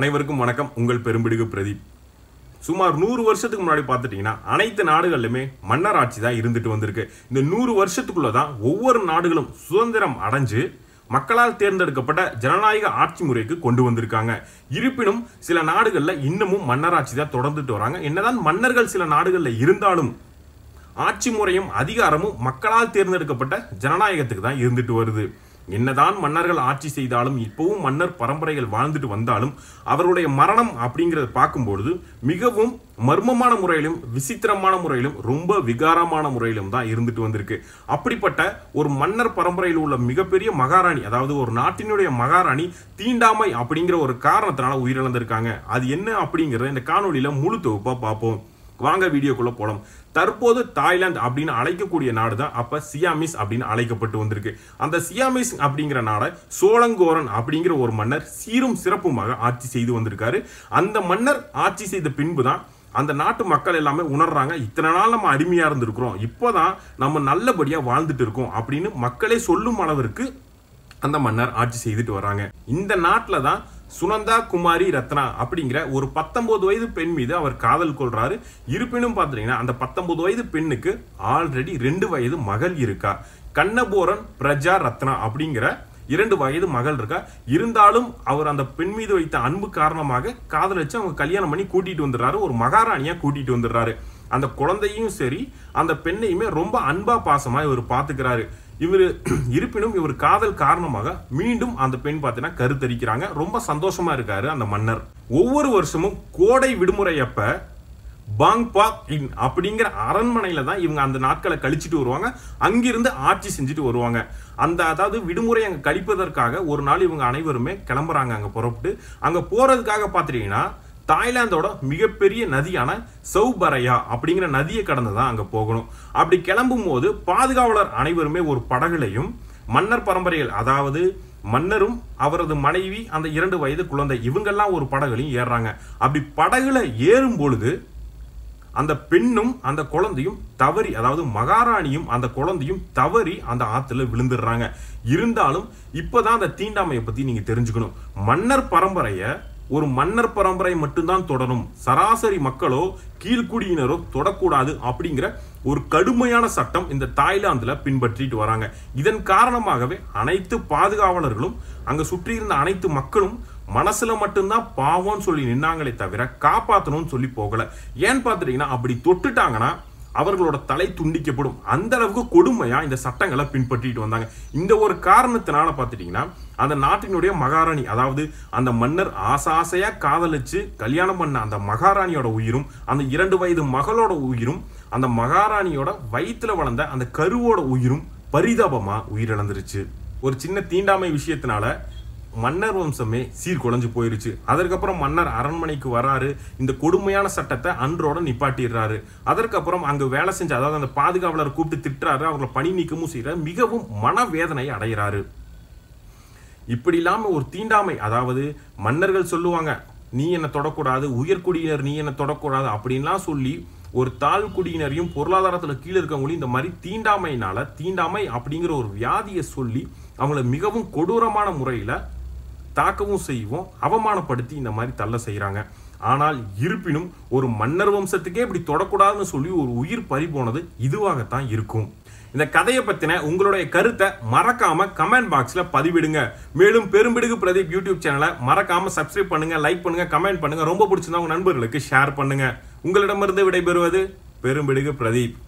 அனைவருக்கும் வணக்கம் உங்கள் பெரும்பிடுகு பிரதீப் சுமார் நூறு வருஷத்துக்கு முன்னாடி பார்த்துட்டிங்கன்னா அனைத்து நாடுகள்லையுமே மன்னர் ஆட்சி தான் இருந்துட்டு வந்திருக்கு இந்த நூறு வருஷத்துக்குள்ளே தான் ஒவ்வொரு நாடுகளும் சுதந்திரம் அடைஞ்சு மக்களால் தேர்ந்தெடுக்கப்பட்ட ஜனநாயக ஆட்சி முறைக்கு கொண்டு வந்திருக்காங்க இருப்பினும் சில நாடுகளில் இன்னமும் மன்னராட்சி தான் தொடர்ந்துட்டு வராங்க என்னதான் மன்னர்கள் சில நாடுகளில் இருந்தாலும் ஆட்சி முறையும் அதிகாரமும் மக்களால் தேர்ந்தெடுக்கப்பட்ட ஜனநாயகத்துக்கு தான் இருந்துட்டு வருது என்னதான் மன்னர்கள் ஆட்சி செய்தாலும் இப்பவும் மன்னர் பரம்பரைகள் வாழ்ந்துட்டு வந்தாலும் அவருடைய மரணம் அப்படிங்கிறத பார்க்கும்பொழுது மிகவும் மர்மமான முறையிலும் விசித்திரமான முறையிலும் ரொம்ப விகாரமான முறையிலும் தான் இருந்துட்டு வந்திருக்கு அப்படிப்பட்ட ஒரு மன்னர் பரம்பரையில் உள்ள மிகப்பெரிய மகாராணி அதாவது ஒரு நாட்டினுடைய மகாராணி தீண்டாமை அப்படிங்கிற ஒரு காரணத்தினால உயிரிழந்திருக்காங்க அது என்ன அப்படிங்கிறத இந்த காணொலியில் முழு தொகுப்பாக பார்ப்போம் வாங்க வீடியோக்குள்ளே போலாம் தற்போது தாய்லாந்து அப்படின்னு அழைக்கக்கூடிய நாடு தான் அப்போ சியாமிஸ் அப்படின்னு அழைக்கப்பட்டு வந்திருக்கு அந்த சியாமிஸ் அப்படிங்கிற நாடை சோழங்கோரன் அப்படிங்கிற ஒரு மன்னர் சீரும் சிறப்புமாக ஆட்சி செய்து வந்திருக்காரு அந்த மன்னர் ஆட்சி செய்த பின்பு தான் அந்த நாட்டு மக்கள் எல்லாமே உணர்றாங்க இத்தனை நாள் நம்ம அடிமையாக இருந்திருக்கிறோம் இப்போதான் நம்ம நல்லபடியாக வாழ்ந்துட்டு இருக்கோம் அப்படின்னு மக்களே சொல்லும் அளவிற்கு அந்த மன்னர் ஆட்சி செய்துட்டு வராங்க இந்த நாட்டில் தான் சுனந்தா குமாரி ரத்னா அப்படிங்கிற ஒரு பத்தொம்போது வயது பெண் மீது அவர் காதல் கொள்றாரு இருப்பினும் பார்த்தீங்கன்னா அந்த பத்தொம்போது வயது பெண்ணுக்கு ஆல்ரெடி ரெண்டு வயது மகள் இருக்கா கண்ணபோரன் பிரஜா ரத்னா அப்படிங்கிற இரண்டு வயது மகள் இருக்கா இருந்தாலும் அவர் அந்த பெண் மீது வைத்த அன்பு காரணமாக காதலிச்சு அவங்க கல்யாணம் பண்ணி கூட்டிட்டு வந்துடுறாரு ஒரு மகாராணியா கூட்டிட்டு வந்துடுறாரு அந்த குழந்தையும் சரி அந்த பெண்ணையுமே ரொம்ப அன்பா பாசமா இவர் பாத்துக்கிறாரு இவர் இருப்பினும் இவர் காதல் காரணமாக மீண்டும் அந்த பெண் பார்த்தீங்கன்னா கருத்தரிக்கிறாங்க ரொம்ப சந்தோஷமா இருக்காரு அந்த மன்னர் ஒவ்வொரு வருஷமும் கோடை விடுமுறை அப்ப பாங்பா இன் அப்படிங்கிற அரண்மனையில தான் இவங்க அந்த நாட்களை கழிச்சுட்டு வருவாங்க அங்கிருந்து ஆட்சி செஞ்சுட்டு வருவாங்க அந்த அதாவது விடுமுறை அங்கே கழிப்பதற்காக ஒரு நாள் இவங்க அனைவருமே கிளம்புறாங்க அங்கே புறப்பட்டு அங்கே போகிறதுக்காக பார்த்துட்டீங்கன்னா தாய்லாந்தோட மிகப்பெரிய நதியான சௌபரையா அப்படிங்கிற நதியை கடந்து தான் அங்கே போகணும் அப்படி கிளம்பும் போது பாதுகாவலர் அனைவருமே ஒரு படகுலையும் மன்னர் பரம்பரையில் அதாவது மன்னரும் அவரது மனைவி அந்த இரண்டு வயது குழந்தை இவங்கெல்லாம் ஒரு படகுலையும் ஏறுறாங்க அப்படி படகுல ஏறும் பொழுது அந்த பெண்ணும் அந்த குழந்தையும் தவறி அதாவது மகாராணியும் அந்த குழந்தையும் தவறி அந்த ஆற்றுல விழுந்துடுறாங்க இருந்தாலும் இப்போதான் அந்த தீண்டாமையை பற்றி நீங்கள் தெரிஞ்சுக்கணும் மன்னர் பரம்பரையை ஒரு மன்னர் பரம்பரை மட்டும்தான் தொடரும் சராசரி மக்களோ கீழ்குடியினரோ தொடக்கூடாது அப்படிங்கிற ஒரு கடுமையான சட்டம் இந்த தாய்லாந்தில் பின்பற்றிட்டு வராங்க இதன் காரணமாகவே அனைத்து பாதுகாவலர்களும் அங்கே சுற்றியிருந்த அனைத்து மக்களும் மனசுல மட்டும்தான் பாவம்னு சொல்லி நின்னாங்களே தவிர காப்பாற்றணும்னு சொல்லி போகல ஏன்னு பார்த்துட்டீங்கன்னா அப்படி தொட்டுட்டாங்கன்னா அவர்களோட தலை துண்டிக்கப்படும் அந்த அளவுக்கு கொடுமையாக இந்த சட்டங்களை பின்பற்றிட்டு வந்தாங்க இந்த ஒரு காரணத்தினால பார்த்துட்டிங்கன்னா அந்த நாட்டினுடைய மகாராணி அதாவது அந்த மன்னர் ஆசை ஆசையாக காதலிச்சு கல்யாணம் பண்ண அந்த மகாராணியோட உயிரும் அந்த இரண்டு வயது மகளோட உயிரும் அந்த மகாராணியோட வயிற்றுல வளர்ந்த அந்த கருவோட உயிரும் பரிதாபமாக உயிரிழந்துருச்சு ஒரு சின்ன தீண்டாமை விஷயத்தினால மன்னர் வம்சமே சீர்குலைஞ்சு போயிருச்சு அதற்கப்புறம் மன்னர் அரண்மனைக்கு வராரு இந்த கொடுமையான சட்டத்தை அன்றோட நிப்பாட்டிடுறாரு அதற்கப்புறம் அங்கே வேலை செஞ்சு அதாவது அந்த பாதுகாவலர் கூப்பிட்டு திட்டுறாரு அவங்கள பணி நீக்கமும் செய்கிறார் மிகவும் மனவேதனை அடைகிறாரு இப்படி இல்லாமல் ஒரு தீண்டாமை அதாவது மன்னர்கள் சொல்லுவாங்க நீ என்னை தொடக்கூடாது உயர்குடியினர் நீ என்னை தொடக்கூடாது அப்படின்லாம் சொல்லி ஒரு தாழ் குடியினரையும் பொருளாதாரத்தில் கீழே இருக்கவங்களையும் இந்த மாதிரி தீண்டாமைனால தீண்டாமை அப்படிங்கிற ஒரு வியாதியை சொல்லி அவங்கள மிகவும் கொடூரமான முறையில் தாக்கவும் செய்வோம் அவமானப்படுத்தி இந்த மாதிரி தள்ள செய்கிறாங்க ஆனால் இருப்பினும் ஒரு மன்னர் வம்சத்துக்கே இப்படி தொடக்கூடாதுன்னு சொல்லி ஒரு உயிர் பறி போனது இதுவாகத்தான் இருக்கும் இந்த கதையை பற்றின உங்களுடைய கருத்தை மறக்காம கமெண்ட் பாக்ஸில் பதிவிடுங்க மேலும் பெரும்பிடுகு பிரதீப் யூடியூப் சேனலை மறக்காம சப்ஸ்கிரைப் பண்ணுங்க லைக் பண்ணுங்க கமெண்ட் பண்ணுங்க ரொம்ப பிடிச்சிருந்தா உங்க நண்பர்களுக்கு ஷேர் பண்ணுங்க உங்களிடமிருந்து விடைபெறுவது பெரும்பிடுகு பிரதீப்